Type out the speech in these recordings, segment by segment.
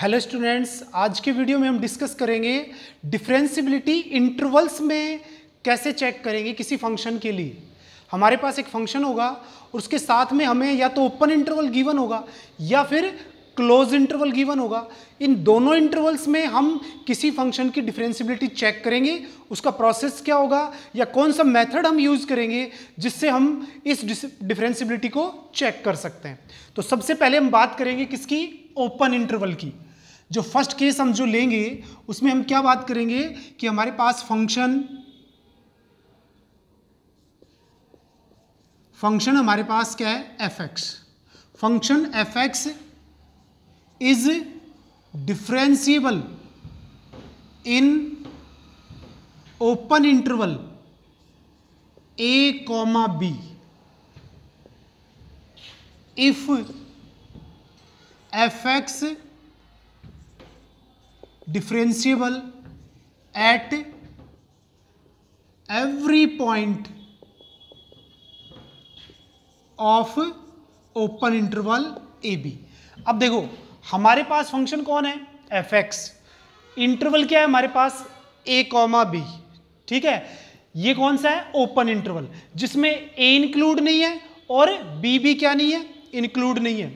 Hello students आज के video में हम डिस्कस करेंगे डिफ्रेंसिबिलिटी इंटरवल्स में कैसे चेक करेंगे किसी फंक्शन के लिए हमारे पास एक फंक्शन होगा और उसके साथ में हमें या तो ओपन इंटरवल गिवन होगा या फिर क्लोज इंटरवल गिवन होगा इन दोनों इंटरवल्स में हम किसी फंक्शन की डिफ्रेंसिबिलिटी चेक करेंगे उसका प्रोसेस क्या होगा या कौन सा मेथड हम यूज़ करेंगे जिससे हम इस डिफ्रेंसिबिलिटी को चेक कर सकते हैं तो सबसे पहले हम बात करेंगे किसकी ओपन इंटरवल की जो फर्स्ट केस हम जो लेंगे उसमें हम क्या बात करेंगे कि हमारे पास फंक्शन फंक्शन हमारे पास क्या है F X function F x is differentiable in open interval A comma B if F X differentiable at every point of open interval A B अब देखो हमारे पास फंक्शन कौन है एफ एक्स इंटरवल क्या है हमारे पास ए कॉमा बी ठीक है ये कौन सा है ओपन इंटरवल जिसमें ए इंक्लूड नहीं है और बी भी क्या नहीं है इंक्लूड नहीं है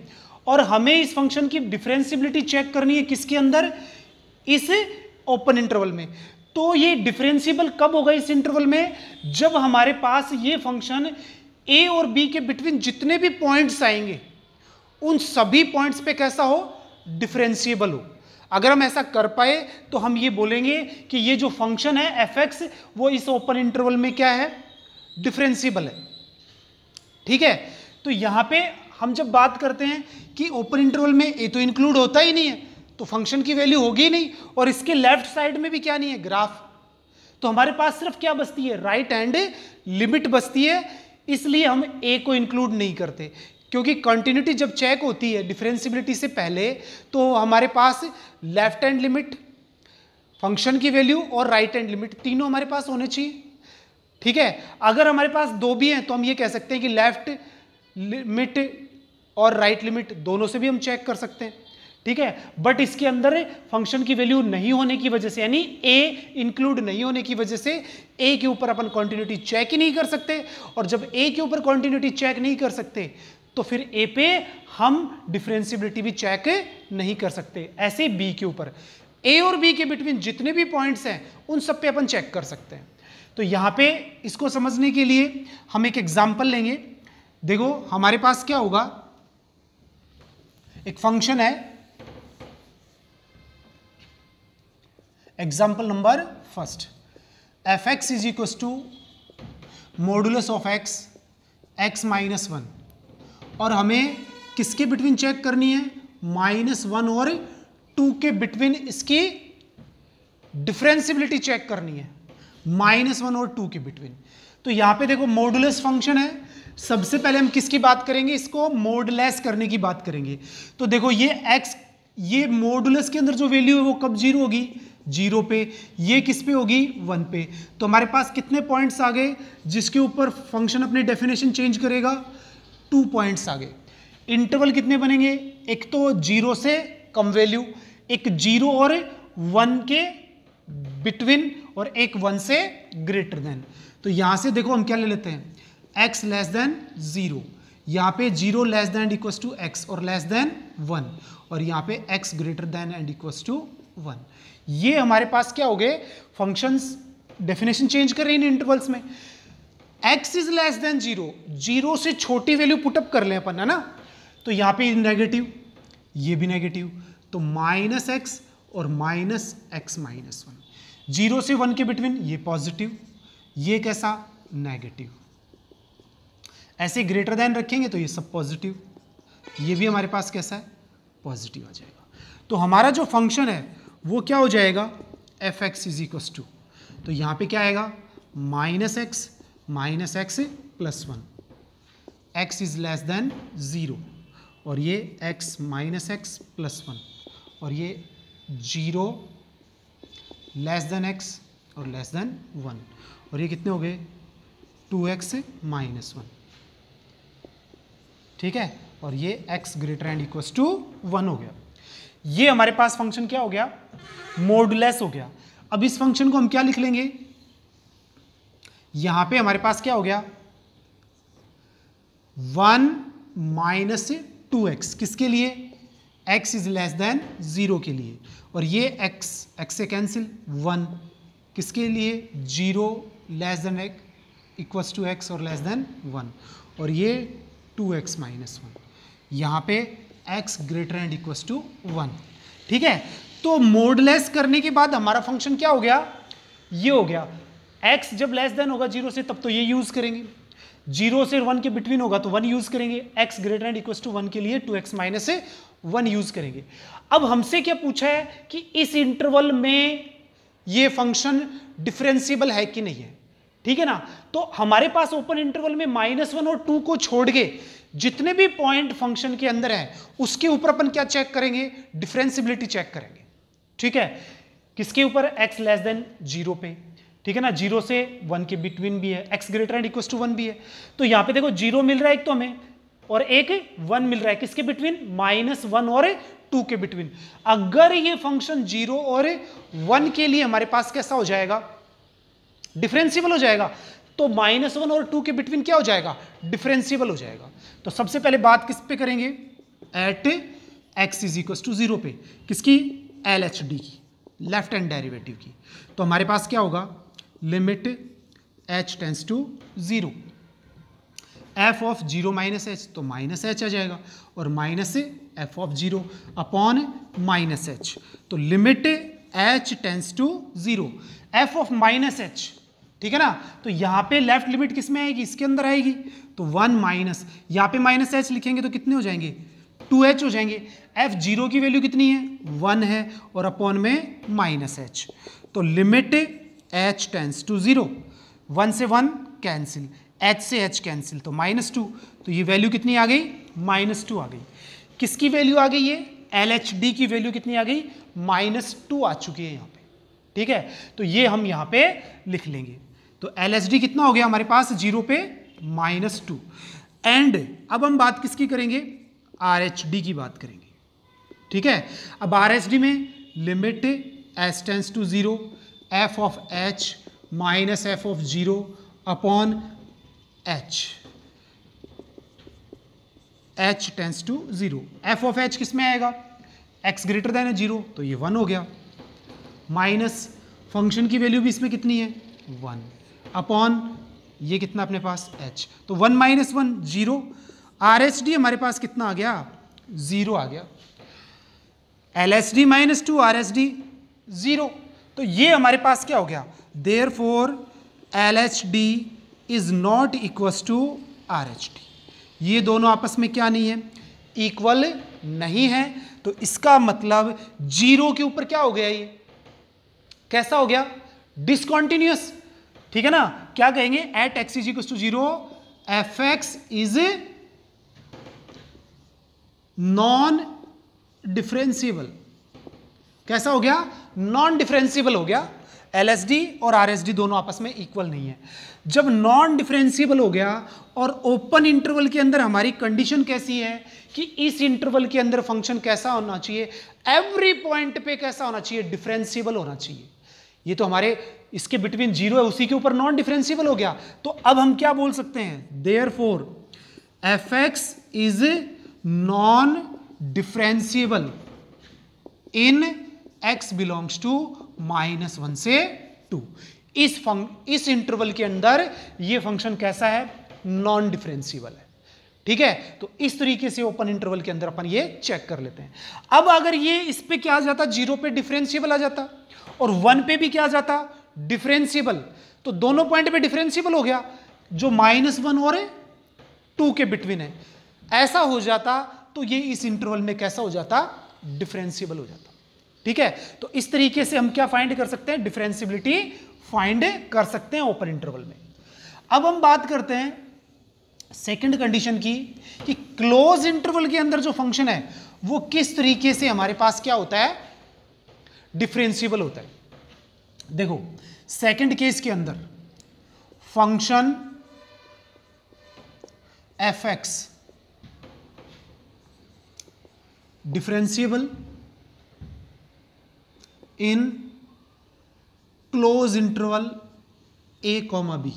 और हमें इस फंक्शन की डिफ्रेंसिबिलिटी चेक करनी है किसके अंदर इस ओपन इंटरवल में तो ये डिफरेंशियबल कब होगा इस इंटरवल में जब हमारे पास ये फंक्शन ए और बी के बिटवीन जितने भी पॉइंट्स आएंगे उन सभी पॉइंट्स पे कैसा हो डिफरेंशियबल हो अगर हम ऐसा कर पाए तो हम ये बोलेंगे कि ये जो फंक्शन है एफ एक्स वो इस ओपन इंटरवल में क्या है डिफरेंशियबल है ठीक है तो यहां पे हम जब बात करते हैं कि ओपन इंटरवल में ए तो इंक्लूड होता ही नहीं है तो फंक्शन की वैल्यू होगी नहीं और इसके लेफ्ट साइड में भी क्या नहीं है ग्राफ तो हमारे पास सिर्फ क्या बचती है राइट हैंड लिमिट बचती है इसलिए हम ए को इंक्लूड नहीं करते क्योंकि कंटिन्यूटी जब चेक होती है डिफ्रेंसिबिलिटी से पहले तो हमारे पास लेफ्ट हैंड लिमिट फंक्शन की वैल्यू और राइट हैंड लिमिट तीनों हमारे पास होने चाहिए ठीक है अगर हमारे पास दो भी हैं तो हम ये कह सकते हैं कि लेफ्ट लिमिट और राइट right लिमिट दोनों से भी हम चेक कर सकते हैं ठीक है बट इसके अंदर फंक्शन की वैल्यू नहीं होने की वजह से यानी ए इंक्लूड नहीं होने की वजह से ए के ऊपर अपन कॉन्टिन्यूटी चेक ही नहीं कर सकते और जब ए के ऊपर कॉन्टिन्यूटी चेक नहीं कर सकते तो फिर ए पे हम डिफ्रेंसिबिलिटी भी चेक नहीं कर सकते ऐसे बी के ऊपर ए और बी के बिटवीन जितने भी पॉइंट्स हैं उन सब पे अपन चेक कर सकते हैं तो यहां पे इसको समझने के लिए हम एक एग्जाम्पल लेंगे देखो हमारे पास क्या होगा एक फंक्शन है example number first F x is equal to modulus of X X minus one और हमें किसके बिटवीन चेक करनी है माइनस वन और टू के बिटवीन इसकी डिफ्रेंसिबिलिटी चेक करनी है माइनस वन और टू के बिटवीन तो यहाँ पे देखो मोडुलस फंक्शन है सबसे पहले हम किसकी बात करेंगे इसको मोडलेस करने की बात करेंगे तो देखो ये एक्स ये मोडुलस के अंदर जो वैल्यू है वो कब जीरो होगी जीरो पे ये किस पे होगी वन पे तो हमारे पास कितने पॉइंट्स आ गए जिसके ऊपर फंक्शन अपने डेफिनेशन चेंज करेगा टू पॉइंट्स आ गए इंटरवल कितने बनेंगे एक तो जीरो से कम वैल्यू एक जीरो और वन के बिटवीन और एक वन से ग्रेटर देन तो यहां से देखो हम क्या ले लेते हैं एक्स लेस देन ज़ीरो यहां पे zero less than equals to x और लेस देन वन और यहां पे X greater than and equals to one ये हमारे पास क्या हो गए फंक्शंस डेफिनेशन चेंज कर रहे हैं इन इंटरवल्स में x is less than zero zero से छोटी वैल्यू पुटअप कर लें अपन है ना तो यहाँ पे नेगेटिव ये भी नेगेटिव तो माइनस एक्स और minus X minus one zero से वन के बिटवीन ये पॉजिटिव ये कैसा नेगेटिव ऐसे ग्रेटर देन रखेंगे तो ये सब पॉजिटिव ये भी हमारे पास कैसा है पॉजिटिव आ जाएगा तो हमारा जो फंक्शन है वो क्या हो जाएगा F x is equals to तो यहाँ पे क्या आएगा minus X minus X plus one X is less than zero और ये X minus X plus one और ये जीरो लेस देन एक्स और लेस देन वन और ये कितने हो गए टू एक्स माइनस वन ठीक है और ये x greater and equals to one हो गया ये हमारे पास फंक्शन क्या हो गया मोडलेस हो गया अब इस फंक्शन को हम क्या लिख लेंगे यहां पे हमारे पास क्या हो गया वन माइनस टू एक्स किसके लिए X is less than zero के लिए और ये एक्स एक्स से कैंसिल वन किसके लिए जीरो लेस देन एक इक्वस टू एक्स और लेस देन वन और ये टू एक्स माइनस वन यहाँ पे X greater and equal to one ठीक है तो मोडलेस करने के बाद हमारा फंक्शन क्या हो गया ये हो गया एक्स जब लेस देन होगा जीरो से तब तो ये यूज़ करेंगे जीरो से वन के बिटवीन होगा तो वन यूज़ करेंगे X greater and equal to one के लिए टू एक्स माइनस से वन यूज़ करेंगे अब हमसे क्या पूछा है कि इस इंटरवल में ये फंक्शन डिफरेंशियबल है कि नहीं है ठीक है ना तो हमारे पास ओपन इंटरवल में माइनस वन और टू को छोड़ के जितने भी पॉइंट फंक्शन के अंदर है उसके ऊपर अपन क्या चेक करेंगे डिफ्रेंसिबिलिटी चेक करेंगे ठीक है किसके ऊपर एक्स लेस देन जीरो पे ठीक है ना जीरो से वन के बिटवीन भी है X greater and equal to one भी है तो यहां पे देखो जीरो मिल रहा है एक तो हमें और एक वन मिल रहा है किसके बिटवीन माइनस वन और टू के बिटवीन अगर ये फंक्शन जीरो और वन के लिए हमारे पास कैसा हो जाएगा डिफ्रेंसिबल हो जाएगा तो माइनस वन और टू के बिटवीन क्या हो जाएगा डिफ्रेंशियबल हो जाएगा तो सबसे पहले बात किस पे करेंगे at x is equal to zero पे किसकी एल एच डी की लेफ्ट एंड डेरिवेटिव की तो हमारे पास क्या होगा limit h tends to zero f of zero minus h तो माइनस एच आ जाएगा और minus f of zero upon minus h तो limit h tends to zero f of minus h ठीक है ना तो यहाँ पे लेफ्ट लिमिट किस में आएगी इसके अंदर आएगी तो वन माइनस यहाँ पे माइनस एच लिखेंगे तो कितने हो जाएंगे टू एच हो जाएंगे एफ जीरो की वैल्यू कितनी है वन है और अपॉन में माइनस एच तो limit h tends to zero one से वन कैंसिल एच से एच कैंसिल तो माइनस टू तो ये वैल्यू कितनी आ गई माइनस टू आ गई किसकी वैल्यू आ गई ये एल एच डी की वैल्यू कितनी आ गई माइनस टू आ चुकी है यहाँ पे ठीक है तो ये हम यहाँ पे लिख लेंगे तो एल कितना हो गया हमारे पास जीरो पे माइनस टू एंड अब हम बात किसकी करेंगे आर की बात करेंगे ठीक है अब आर में limit s tends to zero f of h minus f of zero upon h h tends to zero f of h किस में आएगा एक्स ग्रेटर देन है जीरो तो ये वन हो गया माइनस फंक्शन की वैल्यू भी इसमें कितनी है वन अपॉन ये कितना अपने पास एच तो one minus one zero R H D हमारे पास कितना आ गया जीरो आ गया L S D minus two R S D zero तो ये हमारे पास क्या हो गया therefore L H D is not equals to R H D ये दोनों आपस में क्या नहीं है इक्वल नहीं है तो इसका मतलब जीरो के ऊपर क्या हो गया ये कैसा हो गया डिसकॉन्टिन्यूस ठीक है ना क्या कहेंगे at x is equal to zero f x is non differentiable कैसा हो गया नॉन डिफ्रेंसीबल हो गया एलएसडी और आरएसडी दोनों आपस में इक्वल नहीं है जब नॉन डिफ्रेंसीबल हो गया और ओपन इंटरवल के अंदर हमारी कंडीशन कैसी है कि इस इंटरवल के अंदर फंक्शन कैसा होना चाहिए एवरी पॉइंट पे कैसा होना चाहिए डिफ्रेंसीबल होना चाहिए ये तो हमारे इसके बिटवीन जीरो है उसी के ऊपर नॉन डिफरेंशियबल हो गया तो अब हम क्या बोल सकते हैं therefore f x is non differentiable in x belongs to minus one से टू इस फंक् इस इंटरवल के अंदर ये फंक्शन कैसा है नॉन डिफरेंशियबल है ठीक है तो इस तरीके से ओपन इंटरवल के अंदर अपन ये चेक कर लेते हैं अब अगर ये इस पे क्या आ जाता जीरो पे डिफरेंशियबल आ जाता और वन पे भी क्या जाता डिफरेंशिएबल तो दोनों पॉइंट पे डिफरेंशिएबल हो गया जो माइनस वन और टू के बिटवीन है ऐसा हो जाता तो ये इस इंटरवल में कैसा हो जाता डिफरेंशिएबल हो जाता ठीक है तो इस तरीके से हम क्या फाइंड कर सकते हैं डिफ्रेंसिबिलिटी फाइंड कर सकते हैं ओपन इंटरवल में अब हम बात करते हैं सेकंड कंडीशन की कि क्लोज इंटरवल के अंदर जो फंक्शन है वो किस तरीके से हमारे पास क्या होता है डिफ्रेंसीबल होता है देखो सेकंड केस के अंदर function F x differentiable in closed interval A comma B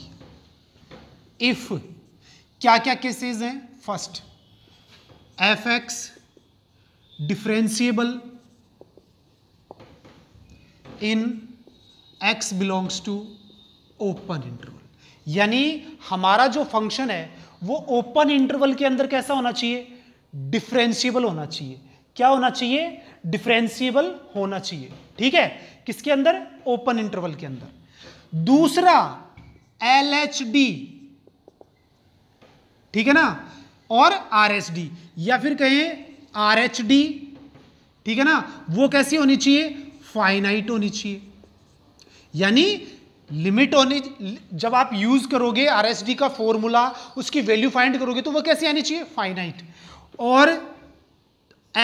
if क्या क्या केसेस हैं first F x differentiable in x belongs to open interval यानी हमारा जो फंक्शन है वो ओपन इंटरवल के अंदर कैसा होना चाहिए डिफ्रेंशियबल होना चाहिए क्या होना चाहिए डिफ्रेंशियबल होना चाहिए ठीक है किसके अंदर ओपन इंटरवल के अंदर दूसरा एल एच डी ठीक है ना और आर एच डी या फिर कहें आर एच डी ठीक है ना वो कैसी होनी चाहिए फाइनाइट होनी चाहिए यानी लिमिट होनी जब आप यूज करोगे आरएसडी का फॉर्मूला उसकी वैल्यू फाइंड करोगे तो वो कैसे आनी चाहिए फाइनाइट और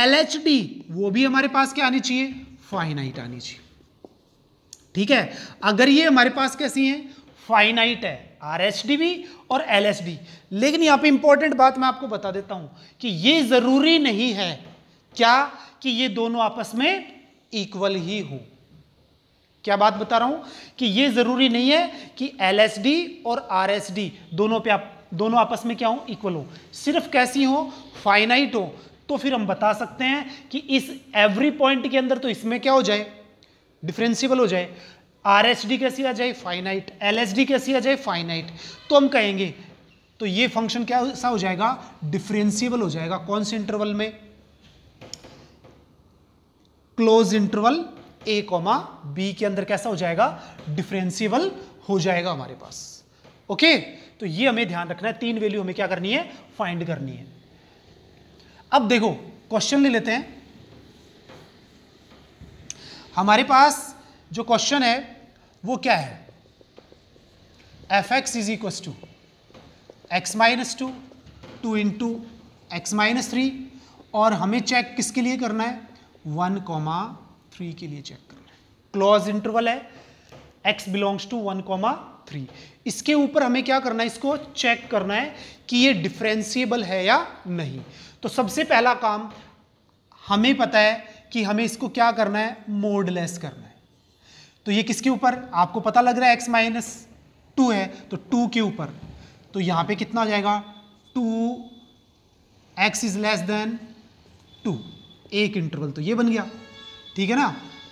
एलएचडी वो भी हमारे पास क्या आनी चाहिए फाइनाइट आनी चाहिए ठीक है अगर ये हमारे पास कैसी है फाइनाइट है आरएसडी भी और डी लेकिन यहां पे इंपॉर्टेंट बात मैं आपको बता देता हूं कि ये जरूरी नहीं है क्या कि ये दोनों आपस में इक्वल ही हूं क्या बात बता रहा हूं कि ये जरूरी नहीं है कि एलएसडी और आरएसडी दोनों पे आप दोनों आपस में क्या हो इक्वल हो सिर्फ कैसी हो फाइनाइट हो तो फिर हम बता सकते हैं कि इस एवरी पॉइंट के अंदर तो इसमें क्या हो जाए डिफ्रेंसीबल हो जाए डी कैसी आ जाए फाइनाइट डी कैसी आ जाए फाइनाइट तो हम कहेंगे तो ये फंक्शन क्या ऐसा हो जाएगा डिफ्रेंसिबल हो जाएगा कौन से इंटरवल में क्लोज इंटरवल ए कॉमा बी के अंदर कैसा हो जाएगा डिफ्रेंसिबल हो जाएगा हमारे पास ओके तो ये हमें ध्यान रखना है तीन वैल्यू हमें क्या करनी है फाइंड करनी है अब देखो क्वेश्चन ले लेते हैं हमारे पास जो क्वेश्चन है वो क्या है F x is equal to x minus two two into x minus three और हमें चेक किसके लिए करना है वन कॉमा थ्री के लिए चेक करना है क्लॉज इंटरवल है x belongs to one comma three इसके ऊपर हमें क्या करना है इसको चेक करना है कि ये डिफ्रेंसीबल है या नहीं तो सबसे पहला काम हमें पता है कि हमें इसको क्या करना है मोडलेस करना है तो ये किसके ऊपर आपको पता लग रहा है एक्स माइनस टू है तो टू के ऊपर तो यहां पे कितना आ जाएगा two x is less than two एक इंटरवल तो ये बन गया ठीक है ना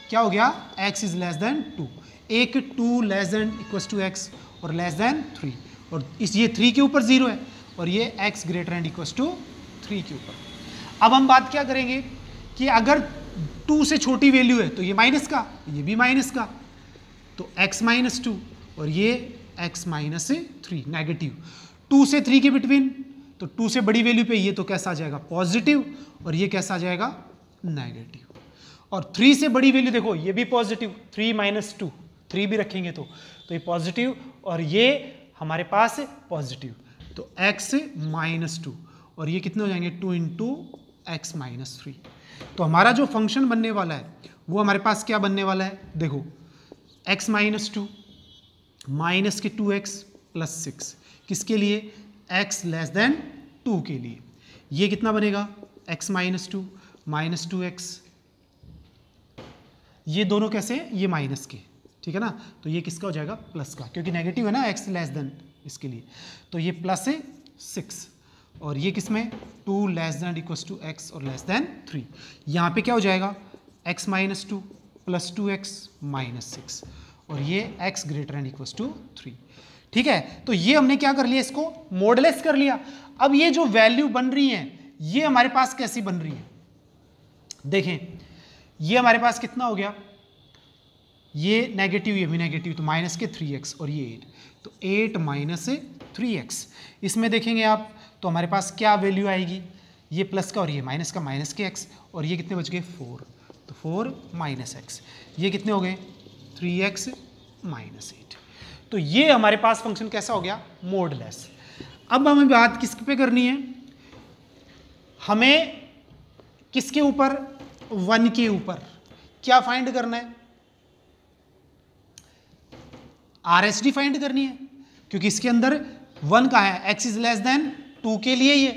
क्या हो गया x is less than two एक two less than equal to x और लेस देन थ्री और इस ये थ्री के ऊपर ज़ीरो है और ये x greater and equals to three के ऊपर अब हम बात क्या करेंगे कि अगर टू से छोटी वैल्यू है तो ये माइनस का ये भी माइनस का तो x माइनस टू और ये x minus three negative two से थ्री के बिटवीन तो टू से बड़ी वैल्यू पे ये तो कैसा आ जाएगा पॉजिटिव और ये कैसा आ जाएगा नेगेटिव और थ्री से बड़ी वैल्यू देखो ये भी positive three minus two three भी रखेंगे तो तो ये पॉजिटिव और ये हमारे पास पॉजिटिव तो एक्स माइनस टू और ये कितने हो जाएंगे two into x minus three तो हमारा जो फंक्शन बनने वाला है वो हमारे पास क्या बनने वाला है देखो x माइनस टू माइनस के टू एक्स प्लस सिक्स किसके लिए x लेस देन टू के लिए ये कितना बनेगा x minus two minus two x ये दोनों कैसे ये माइनस के ठीक है ना तो ये किसका हो जाएगा प्लस का क्योंकि नेगेटिव है ना एक्स लेस देन इसके लिए तो ये प्लस है सिक्स और ये किसमें two less than equals to x और लेस देन थ्री यहाँ पे क्या हो जाएगा x minus two plus two x minus six और ये x greater and equals to three ठीक है तो ये हमने क्या कर लिया इसको मोडलेस कर लिया अब ये जो वैल्यू बन रही है ये हमारे पास कैसी बन रही है देखें ये हमारे पास कितना हो गया ये नेगेटिव ये भी नेगेटिव तो माइनस के थ्री एक्स और ये एट तो एट माइनस थ्री एक्स इसमें देखेंगे आप तो हमारे पास क्या वैल्यू आएगी ये प्लस का और ये माइनस का माइनस के एक्स और ये कितने बच गए फोर तो फोर माइनस एक्स ये कितने हो गए थ्री एक्स माइनस एट तो ये हमारे पास फंक्शन कैसा हो गया मोडलेस अब हमें बात किस पे करनी है हमें किसके ऊपर वन के ऊपर क्या फाइंड करना है आरएसडी फाइंड करनी है क्योंकि इसके अंदर वन का है x is less than two के लिए ये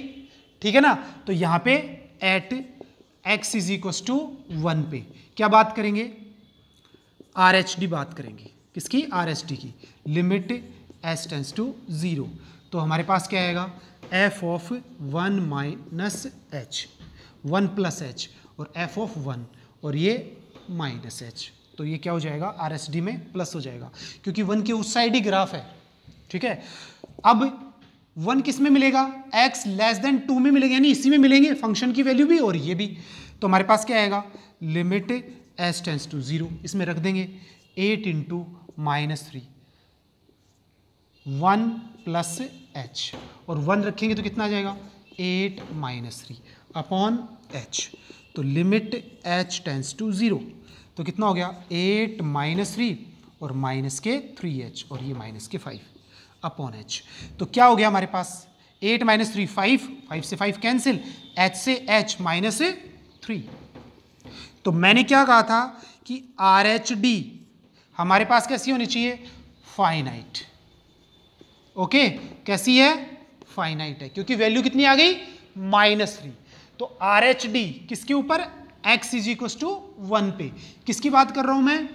ठीक है ना तो यहां पे at x is equal to one पे क्या बात करेंगे आर एच डी बात करेंगे किसकी आर एच डी की limit s tends to zero तो हमारे पास क्या आएगा f of one minus h one plus h और एफ ऑफ वन और ये माइनस एच तो ये क्या हो जाएगा आर एस डी में प्लस हो जाएगा क्योंकि वन के उस साइड ही ग्राफ है ठीक है अब वन किस में मिलेगा एक्स लेस देन टू में मिलेगा यानी इसी में मिलेंगे फंक्शन की वैल्यू भी और ये भी तो हमारे पास क्या आएगा limit s tends to zero इसमें रख देंगे at into minus three one plus h और वन रखेंगे तो कितना आ जाएगा at minus three upon h तो limit h tends to zero तो कितना हो गया एट माइनस थ्री और माइनस के थ्री एच और ये माइनस के फाइव अपॉन एच तो क्या हो गया हमारे पास at minus three five five से फाइव कैंसिल एच से एच माइनस थ्री तो मैंने क्या कहा था कि आर एच डी हमारे पास कैसी होनी चाहिए फाइनाइट ओके कैसी है फाइनाइट है क्योंकि वैल्यू कितनी आ गई माइनस थ्री तो आर एच डी किसके ऊपर x is equal to one पे किसकी बात कर रहा हूं मैं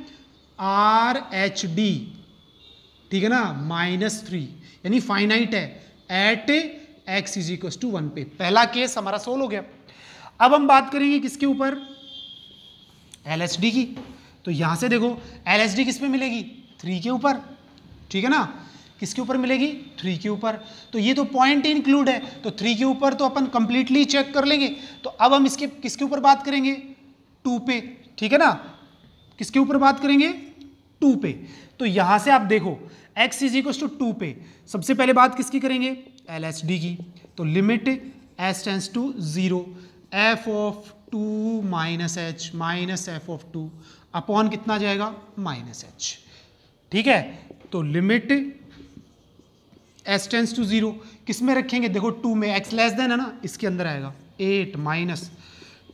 आर एच डी ठीक है ना माइनस थ्री यानी फाइनाइट है at x is equal to one पे पहला केस हमारा सोल्व हो गया अब हम बात करेंगे किसके ऊपर एल एच डी की तो यहां से देखो एल एच डी किस पे मिलेगी थ्री के ऊपर ठीक है ना किसके ऊपर मिलेगी थ्री के ऊपर तो ये तो पॉइंट इंक्लूड है तो थ्री के ऊपर तो अपन कंप्लीटली चेक कर लेंगे तो अब हम इसके किसके ऊपर बात करेंगे टू पे ठीक है ना किसके ऊपर बात करेंगे टू पे तो यहां से आप देखो x is equal to two पे सबसे पहले बात किसकी करेंगे एल की तो limit s tends to zero f of two minus h minus f of two upon कितना जाएगा माइनस एच ठीक है तो limit s tends to zero किस में रखेंगे देखो टू में एक्स लेस देन है ना इसके अंदर आएगा at minus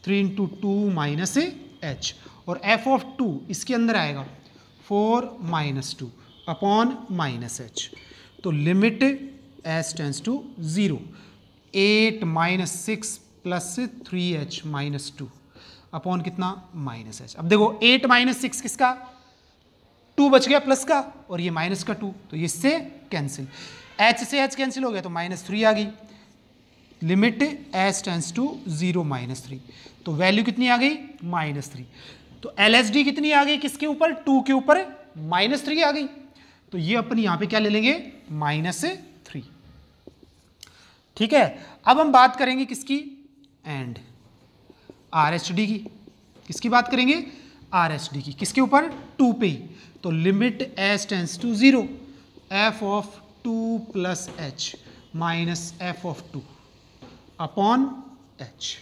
three into two minus a h और एफ ऑफ टू इसके अंदर आएगा four minus two upon minus h तो limit s tends to zero at minus six plus three h minus two upon कितना minus h अब देखो at minus six किसका two बच गया प्लस का और ये माइनस का टू तो इससे कैंसिल एच से एच कैंसिल हो गया तो माइनस थ्री आ गई limit s tends to zero minus three तो वैल्यू कितनी आ गई माइनस थ्री तो एल एस डी कितनी आ गई किसके ऊपर टू के ऊपर माइनस थ्री आ गई तो ये अपन यहां पे क्या ले लेंगे माइनस थ्री ठीक है अब हम बात करेंगे किसकी एंड आर एच डी की किसकी बात करेंगे आर एस डी की किसके ऊपर टू पे तो limit s tends to zero f of two plus h minus f of two upon h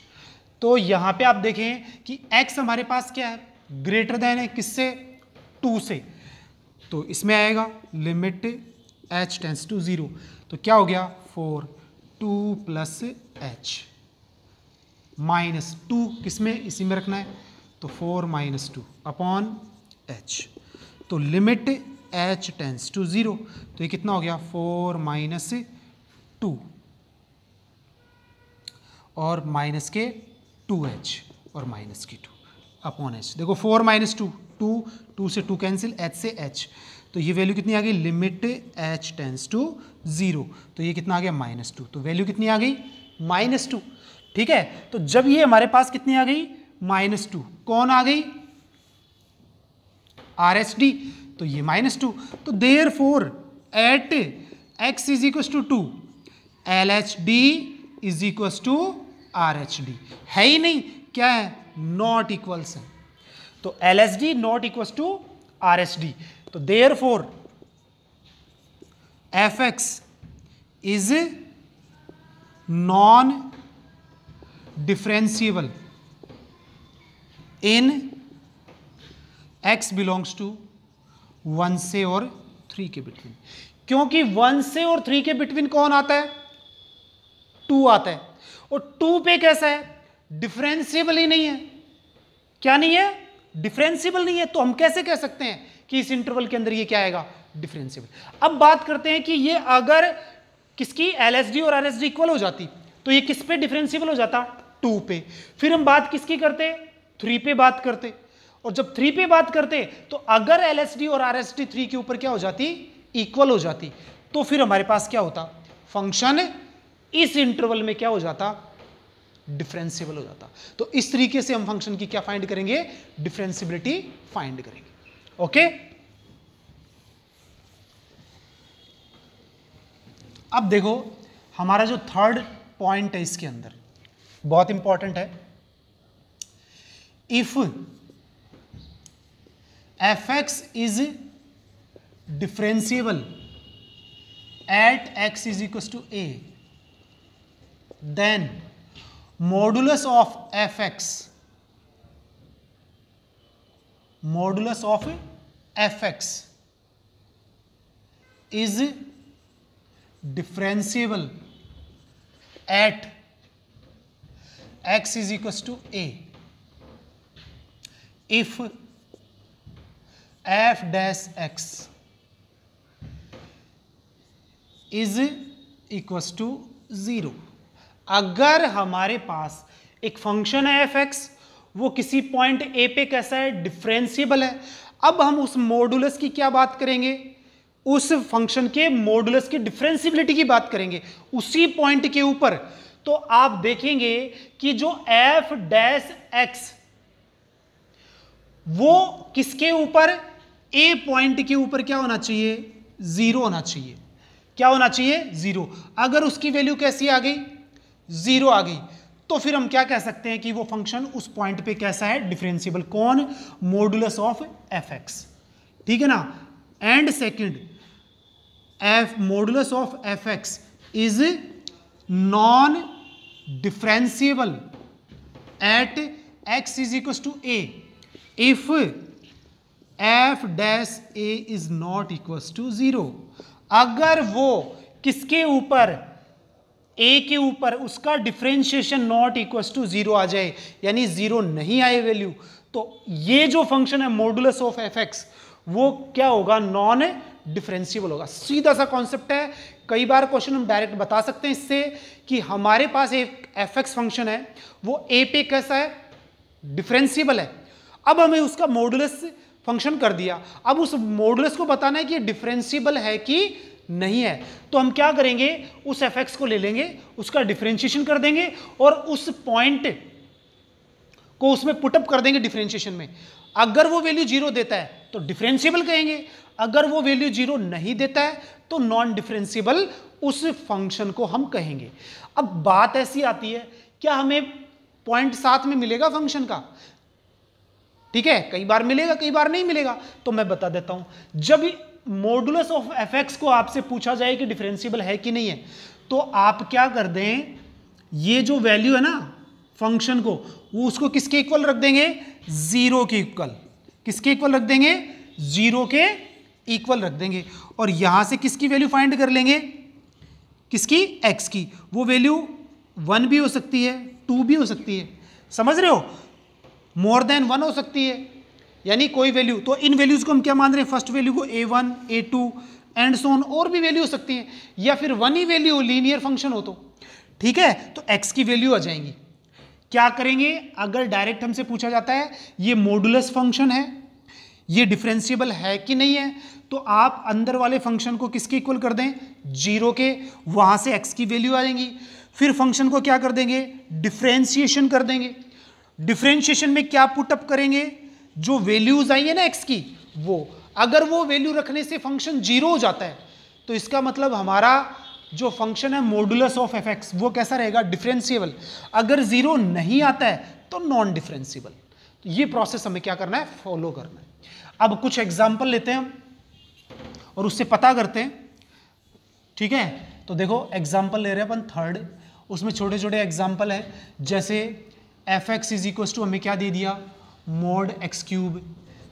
तो यहां पे आप देखें कि x हमारे पास क्या है ग्रेटर देन है किससे टू से तो इसमें आएगा limit h tends to zero तो क्या हो गया four two plus h minus two किसमें इसी में रखना है तो four minus two upon h तो limit h tends to zero तो ये कितना हो गया फोर माइनस टू और माइनस के टू एच और माइनस के टू अपॉन एच देखो four minus two two two से टू कैंसिल एच से एच तो ये वैल्यू कितनी आ गई limit h tends to zero तो ये कितना आ गया माइनस टू तो वैल्यू कितनी आ गई माइनस टू ठीक है तो जब ये हमारे पास कितनी आ गई माइनस टू कौन आ गई आर एस डी तो ये माइनस टू तो therefore at x is equal to two L H D is equal to R H D है ही नहीं क्या है नॉट इक्वल्स है तो L H D not equal to R H D तो therefore f x is non differentiable in x belongs to one से और थ्री के बिटवीन क्योंकि वन से और थ्री के बिटवीन कौन आता है टू आता है और टू पे कैसा है डिफ्रेंसीबल ही नहीं है क्या नहीं है डिफ्रेंसीबल नहीं है तो हम कैसे कह सकते हैं कि इस इंटरवल के अंदर ये क्या आएगा डिफ्रेंसिबल अब बात करते हैं कि ये अगर किसकी एलएसडी और आर इक्वल हो जाती तो ये किस पे डिफ्रेंसिबल हो जाता टू पे फिर हम बात किसकी करते थ्री पे बात करते और जब थ्री पे बात करते तो अगर एल और आर थ्री के ऊपर क्या हो जाती इक्वल हो जाती तो फिर हमारे पास क्या होता फंक्शन इस इंटरवल में क्या हो जाता डिफ्रेंसिबल हो जाता तो इस तरीके से हम फंक्शन की क्या फाइंड करेंगे डिफ्रेंसिबिलिटी फाइंड करेंगे ओके अब देखो हमारा जो थर्ड पॉइंट है इसके अंदर बहुत इंपॉर्टेंट है if fx is differentiable at x is equals to a then modulus of fx modulus of fx is differentiable at x is equals to a if f dash x is equals to zero अगर हमारे पास एक function है F x वो किसी point A पे कैसा है differentiable है अब हम उस मॉडुलस की क्या बात करेंगे उस फंक्शन के मॉडुलस की डिफ्रेंसीबिलिटी की बात करेंगे उसी पॉइंट के ऊपर तो आप देखेंगे कि जो एफ डैश एक्स वो किसके ऊपर ए पॉइंट के ऊपर क्या होना चाहिए जीरो होना चाहिए क्या होना चाहिए जीरो अगर उसकी वैल्यू कैसी आ गई जीरो आ गई तो फिर हम क्या कह सकते हैं कि वो फंक्शन उस पॉइंट पे कैसा है डिफरेंशियबल कौन मोडुलस ऑफ एफ एक्स ठीक है ना and second f modulus of f x is non differentiable at x is equal to a if f dash a is not equal to zero अगर वो किसके ऊपर ए के ऊपर उसका differentiation not equal to zero आ जाए यानी ज़ीरो नहीं आए वैल्यू तो ये जो फंक्शन है मोडुलस ऑफ एफ एक्स वो क्या होगा नॉन डिफ्रेंशियबल होगा सीधा सा कॉन्सेप्ट है कई बार क्वेश्चन हम डायरेक्ट बता सकते हैं इससे कि हमारे पास एक एफ एक्स फंक्शन है वो ए पे कैसा है डिफ्रेंशियबल है अब हमें उसका मॉडुलस फंक्शन कर दिया अब उस मॉडुलस को बताना है कि ये डिफ्रेंसीबल है कि नहीं है तो हम क्या करेंगे उस एफ को ले लेंगे उसका डिफ्रेंशिएशन कर देंगे और उस पॉइंट को उसमें पुटअप कर देंगे डिफ्रेंशिएशन में अगर वो वैल्यू जीरो देता है तो डिफ्रेंसीबल कहेंगे अगर वो वैल्यू जीरो नहीं देता है तो नॉन डिफ्रेंसीबल उस फंक्शन को हम कहेंगे अब बात ऐसी आती है क्या हमें पॉइंट साथ में मिलेगा फंक्शन का ठीक है कई बार मिलेगा कई बार नहीं मिलेगा तो मैं बता देता हूं जब मॉडुलस ऑफ एफ को आपसे पूछा जाए कि डिफरेंसिबल है कि नहीं है तो आप क्या कर दें ये जो वैल्यू है ना फंक्शन को वो उसको किसके इक्वल रख देंगे जीरो के इक्वल किसके इक्वल रख देंगे जीरो के इक्वल रख देंगे और यहां से किसकी वैल्यू फाइंड कर लेंगे किसकी एक्स की वो वैल्यू वन भी हो सकती है टू भी हो सकती है समझ रहे हो मोर देन वन हो सकती है यानी कोई वैल्यू तो इन वैल्यूज़ को हम क्या मान रहे हैं फर्स्ट वैल्यू को a one a two and so on और भी वैल्यू हो सकती है या फिर वन ही वैल्यू हो लीनियर फंक्शन हो तो ठीक है तो एक्स की वैल्यू आ जाएंगी क्या करेंगे अगर डायरेक्ट हमसे पूछा जाता है ये मोडुलस फंक्शन है ये डिफ्रेंशिएबल है कि नहीं है तो आप अंदर वाले फंक्शन को किसके इक्वल कर दें जीरो के वहां से एक्स की वैल्यू आ जाएंगी फिर फंक्शन को क्या कर देंगे डिफ्रेंशिएशन कर देंगे डिफ्रेंशिएशन में क्या पुटअप करेंगे जो वैल्यूज आई है ना एक्स की वो अगर वो वैल्यू रखने से फंक्शन जीरो हो जाता है तो इसका मतलब हमारा जो फंक्शन है मोडुलस ऑफ एफ एक्स वो कैसा रहेगा डिफरेंशिएबल अगर जीरो नहीं आता है तो नॉन डिफ्रेंसीबल तो ये प्रोसेस हमें क्या करना है फॉलो करना है अब कुछ एग्जाम्पल लेते हैं हम और उससे पता करते हैं ठीक है तो देखो एग्जाम्पल ले रहे हैं अपन थर्ड उसमें छोटे छोटे एग्जाम्पल हैं जैसे f x is equal to हमें क्या दे दिया मोड एक्स क्यूब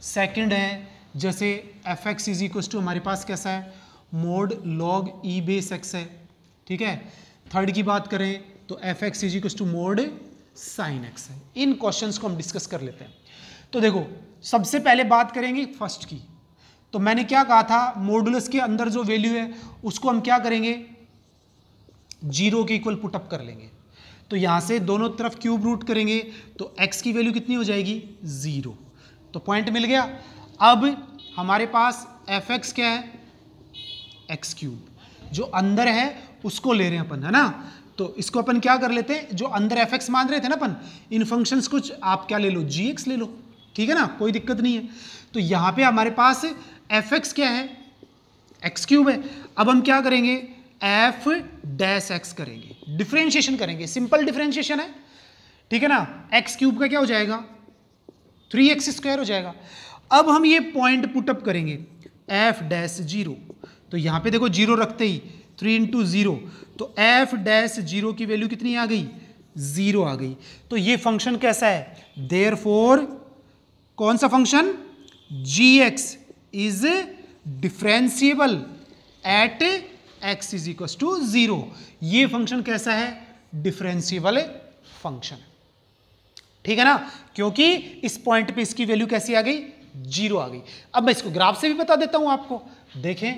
सेकेंड है जैसे f x is equal to हमारे पास कैसा है mod log e base x है ठीक है थर्ड की बात करें तो f x is equal to mod sine x है इन क्वेश्चन को हम डिस्कस कर लेते हैं तो देखो सबसे पहले बात करेंगे फर्स्ट की तो मैंने क्या कहा था मोडुलस के अंदर जो वैल्यू है उसको हम क्या करेंगे जीरो के इक्वल पुटअप कर लेंगे तो यहाँ से दोनों तरफ क्यूब रूट करेंगे तो x की वैल्यू कितनी हो जाएगी ज़ीरो तो पॉइंट मिल गया अब हमारे पास एफ एक्स क्या है एक्स क्यूब जो अंदर है उसको ले रहे हैं अपन है ना तो इसको अपन क्या कर लेते हैं जो अंदर एफ एक्स मान रहे थे ना अपन इन फंक्शंस कुछ आप क्या ले लो जी एक्स ले लो ठीक है ना कोई दिक्कत नहीं है तो यहाँ पे हमारे पास एफ एक्स क्या है एक्स क्यूब है अब हम क्या करेंगे एफ डैश एक्स करेंगे डिफ्रेंशिएशन करेंगे सिंपल डिफ्रेंशिएशन है ठीक है ना एक्स क्यूब का क्या हो जाएगा थ्री एक्स स्क्वायर हो जाएगा अब हम ये पॉइंट पुटअप करेंगे एफ डैश जीरो तो यहां पे देखो जीरो रखते ही थ्री इंटू जीरो तो एफ डैश जीरो की वैल्यू कितनी आ गई जीरो आ गई तो ये फंक्शन कैसा है देयर फोर कौन सा function g x is differentiable at x is equal to zero ये फंक्शन कैसा है डिफ्रेंसीबल फंक्शन ठीक है ना क्योंकि इस पॉइंट पे इसकी वैल्यू कैसी आ गई जीरो आ गई अब मैं इसको ग्राफ से भी बता देता हूं आपको देखें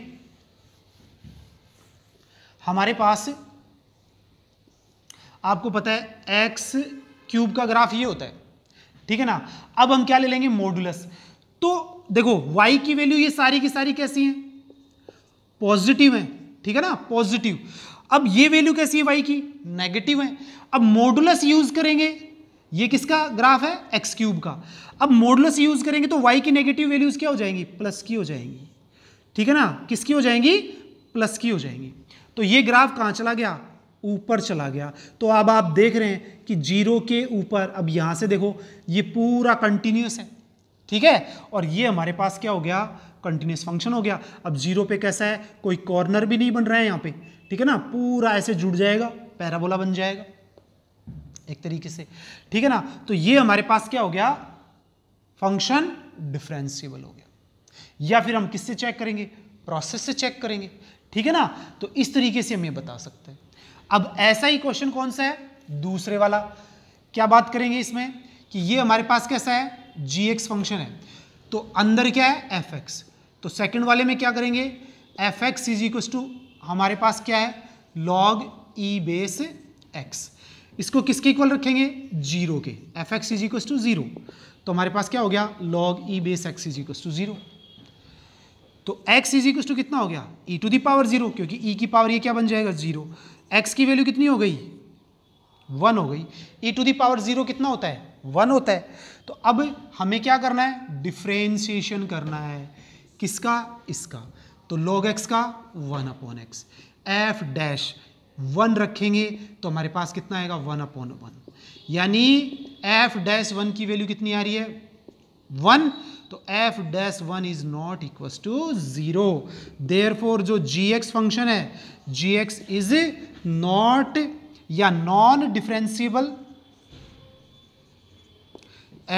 हमारे पास आपको पता है एक्स क्यूब का ग्राफ ये होता है ठीक है ना अब हम क्या ले लेंगे मोडुलस तो देखो y की वैल्यू ये सारी की सारी कैसी है पॉजिटिव है ठीक है ना पॉजिटिव अब ये वैल्यू कैसी है वाई की नेगेटिव है अब मोडुलस यूज करेंगे ये किसका ग्राफ है एक्स क्यूब का अब मोडुलस यूज करेंगे तो वाई की नेगेटिव वैल्यूज क्या हो जाएंगी प्लस की हो जाएंगी ठीक है ना किसकी हो जाएंगी प्लस की हो जाएंगी तो ये ग्राफ कहाँ चला गया ऊपर चला गया तो अब आप देख रहे हैं कि जीरो के ऊपर अब यहाँ से देखो ये पूरा कंटिन्यूस है ठीक है और ये हमारे पास क्या हो गया कंटिन्यूस फंक्शन हो गया अब जीरो पे कैसा है कोई कॉर्नर भी नहीं बन रहा है यहाँ पे ठीक है ना पूरा ऐसे जुड़ जाएगा पैराबोला बन जाएगा एक तरीके से ठीक है ना तो ये हमारे पास क्या हो गया फंक्शन डिफ्रेंसीबल हो गया या फिर हम किससे चेक करेंगे प्रोसेस से चेक करेंगे ठीक है ना तो इस तरीके से हम ये बता सकते हैं अब ऐसा ही क्वेश्चन कौन सा है दूसरे वाला क्या बात करेंगे इसमें कि ये हमारे पास कैसा है जी एक्स फंक्शन है तो अंदर क्या है एफ एक्स तो सेकंड वाले में क्या करेंगे f x is equal to हमारे पास क्या है लॉग ई बेस एक्स इसको किसके इक्वल रखेंगे जीरो के f x is equal to zero तो हमारे पास क्या हो गया log e base x is equal to zero तो एक्स इज इक्व टू कितना हो गया e to the power zero क्योंकि e की पावर ये क्या बन जाएगा जीरो एक्स की वैल्यू कितनी हो गई वन हो गई e to the power zero कितना होता है वन होता है तो अब हमें क्या करना है डिफ्रेंसिएशन करना है किसका इसका तो log x का one upon x f dash one रखेंगे तो हमारे पास कितना आएगा वन अपॉन वन यानी एफ डैश वन की वैल्यू कितनी आ रही है वन तो f dash one is not equal to zero therefore जो जी एक्स फंक्शन है जी एक्स इज नॉट या non differentiable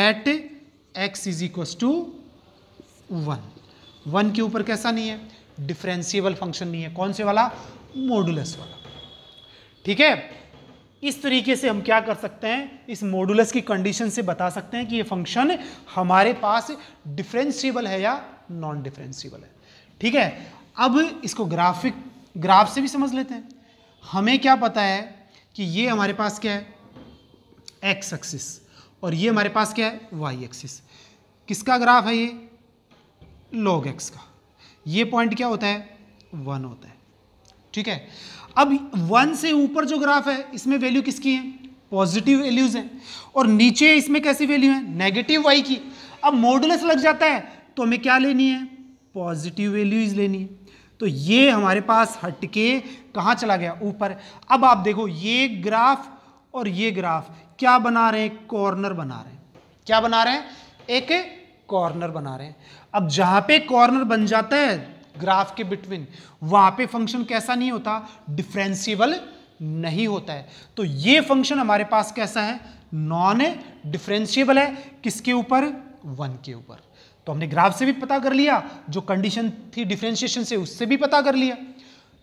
at x is equal to one one के ऊपर कैसा नहीं है डिफ्रेंसीबल फंक्शन नहीं है कौन से वाला मोडुलस वाला ठीक है इस तरीके से हम क्या कर सकते हैं इस मोडुलस की कंडीशन से बता सकते हैं कि ये फंक्शन हमारे पास डिफ्रेंसीबल है या नॉन डिफ्रेंसीबल है ठीक है अब इसको ग्राफिक ग्राफ से भी समझ लेते हैं हमें क्या पता है कि ये हमारे पास क्या है एक्स एक्सिस और ये हमारे पास क्या है वाई एक्सिस किसका ग्राफ है ये लॉग एक्स का ये पॉइंट क्या होता है वन होता है ठीक है अब वन से ऊपर जो ग्राफ है इसमें वैल्यू किसकी है पॉजिटिव वैल्यूज हैं और नीचे इसमें कैसी वैल्यू है नेगेटिव वाई की अब मॉडुलस लग जाता है तो हमें क्या लेनी है पॉजिटिव वैल्यूज लेनी है तो ये हमारे पास हट के कहाँ चला गया ऊपर अब आप देखो ये ग्राफ और ये ग्राफ क्या बना रहे हैं कॉर्नर बना रहे हैं क्या बना रहे हैं एक कॉर्नर बना रहे हैं अब जहां पे कॉर्नर बन जाता है ग्राफ के बिटवीन वहां पे फंक्शन कैसा नहीं होता डिफ्रेंसिबल नहीं होता है तो ये फंक्शन हमारे पास कैसा है नॉन डिफ्रेंशियबल है किसके ऊपर वन के ऊपर तो हमने ग्राफ से भी पता कर लिया जो कंडीशन थी डिफ्रेंशिएशन से उससे भी पता कर लिया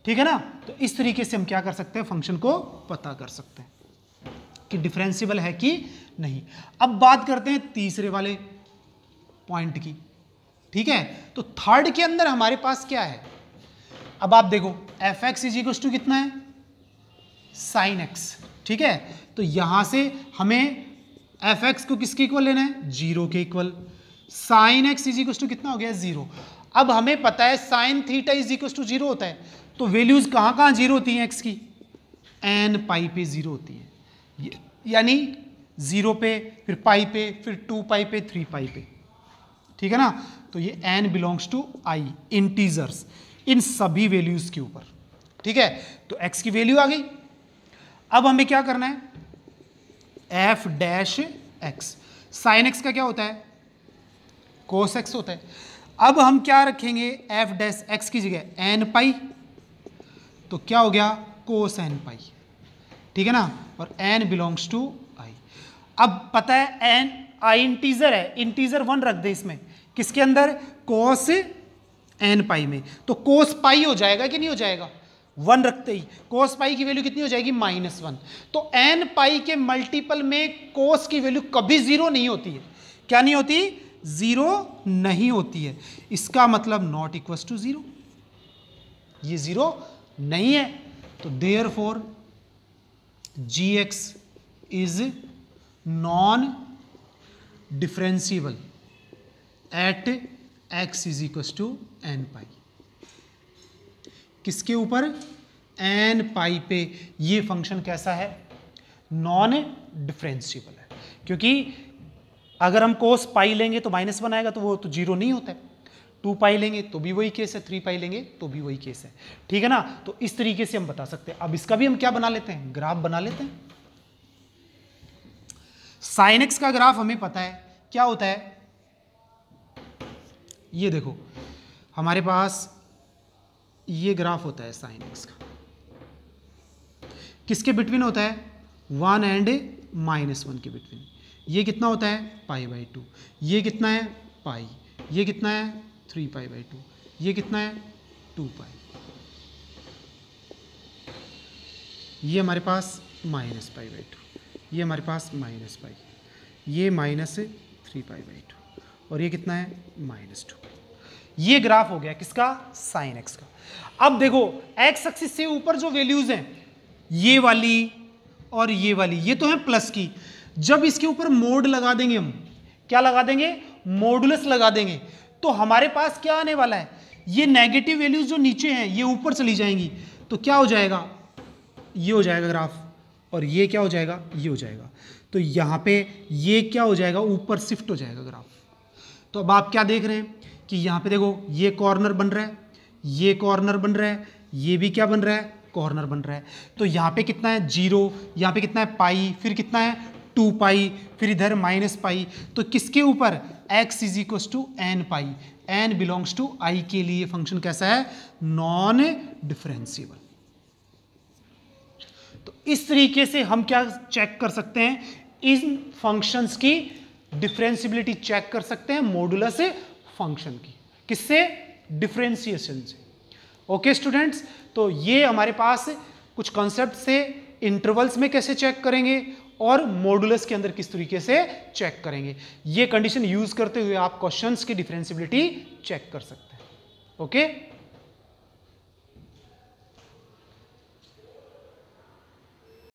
ठीक है ना तो इस तरीके से हम क्या कर सकते हैं फंक्शन को पता कर सकते हैं कि डिफ्रेंसिबल है कि नहीं अब बात करते हैं तीसरे वाले पॉइंट की ठीक है तो थर्ड के अंदर हमारे पास क्या है अब आप देखो f x is equal to कितना है साइन एक्स ठीक है तो यहां से हमें एफ एक्स को किसके इक्वल लेना है जीरो के equal sine x is equal to कितना हो गया जीरो अब हमें पता है sine theta is equal to zero होता है तो वैल्यूज कहां कहां जीरो होती हैं एक्स की एन पाई पे जीरो होती है यानी जीरो पे फिर पाई पे फिर टू पाई पे थ्री पाई पे ठीक है ना तो ये n belongs to I integers इन सभी वैल्यूज के ऊपर ठीक है तो एक्स की वैल्यू आ गई अब हमें क्या करना है f dash x sine x का क्या होता है कोस एक्स होता है अब हम क्या रखेंगे एफ डैश एक्स की जगह एन पाई तो क्या हो गया कोस एन पाई ठीक है ना और एन बिलोंग्स टू आई अब पता है एन आई इंटीजर है इंटीजर वन रख दे इसमें किसके अंदर कोस एन पाई में तो कोस पाई हो जाएगा कि नहीं हो जाएगा वन रखते ही कोस पाई की वैल्यू कितनी हो जाएगी माइनस वन तो एन पाई के मल्टीपल में कोस की वैल्यू कभी जीरो नहीं होती है क्या नहीं होती जीरो नहीं होती है इसका मतलब नॉट इक्व टू जीरो ये जीरो नहीं है तो therefore g x is non differentiable at x is equals to n pi किसके ऊपर एन पाई पे ये फंक्शन कैसा है नॉन डिफ्रेंशियबल है क्योंकि अगर हम कोस पाई लेंगे तो माइनस वन आएगा तो वो तो जीरो नहीं होता है टू पाई लेंगे तो भी वही केस है थ्री पाई लेंगे तो भी वही केस है ठीक है ना तो इस तरीके से हम बता सकते हैं अब इसका भी हम क्या बना लेते हैं ग्राफ बना लेते हैं साइनक्स का ग्राफ हमें पता है क्या होता है ये देखो हमारे पास ये ग्राफ होता है साइन एक्स का किसके बिटवीन होता है वन एंड माइनस वन के बिटवीन ये कितना होता है पाई बाई टू ये कितना है पाई ये कितना है थ्री पाई बाई टू ये कितना है टू पाई ये हमारे पास माइनस पाई बाई टू ये हमारे पास माइनस पाई ये minus three pi by two और ये कितना है माइनस टू ये ग्राफ हो गया किसका साइन एक्स का अब देखो एक्स एक्सिस से ऊपर जो वैल्यूज हैं ये वाली और ये वाली ये तो है प्लस की जब इसके ऊपर मोड लगा देंगे हम क्या लगा देंगे मोडुलस लगा देंगे तो हमारे पास क्या आने वाला है ये नेगेटिव वैल्यूज जो नीचे हैं ये ऊपर चली जाएंगी तो क्या हो जाएगा ये हो जाएगा ग्राफ और ये क्या हो जाएगा ये हो जाएगा तो यहाँ पे ये क्या हो जाएगा ऊपर शिफ्ट हो जाएगा ग्राफ तो अब आप क्या देख रहे हैं कि यहाँ पे देखो ये कॉर्नर बन रहा है ये कॉर्नर बन रहा है ये भी क्या बन रहा है कॉर्नर बन रहा है तो यहाँ पे कितना है जीरो यहाँ पे कितना है पाई फिर कितना है टू पाई फिर इधर माइनस पाई तो किसके ऊपर x is equal to n pi n belongs to I के लिए फंक्शन कैसा है नॉन डिफ्रेंसीबल तो इस तरीके से हम क्या चेक कर सकते हैं इन फंक्शंस की डिफ्रेंसिबिलिटी चेक कर सकते हैं मोडुला से फंक्शन की किससे डिफ्रेंसिएशन से ओके okay, स्टूडेंट्स तो ये हमारे पास कुछ कॉन्सेप्ट से इंटरवल्स में कैसे चेक करेंगे और मॉडुलस के अंदर किस तरीके से चेक करेंगे ये कंडीशन यूज करते हुए आप क्वेश्चंस की डिफरेंसिबिलिटी चेक कर सकते हैं ओके okay?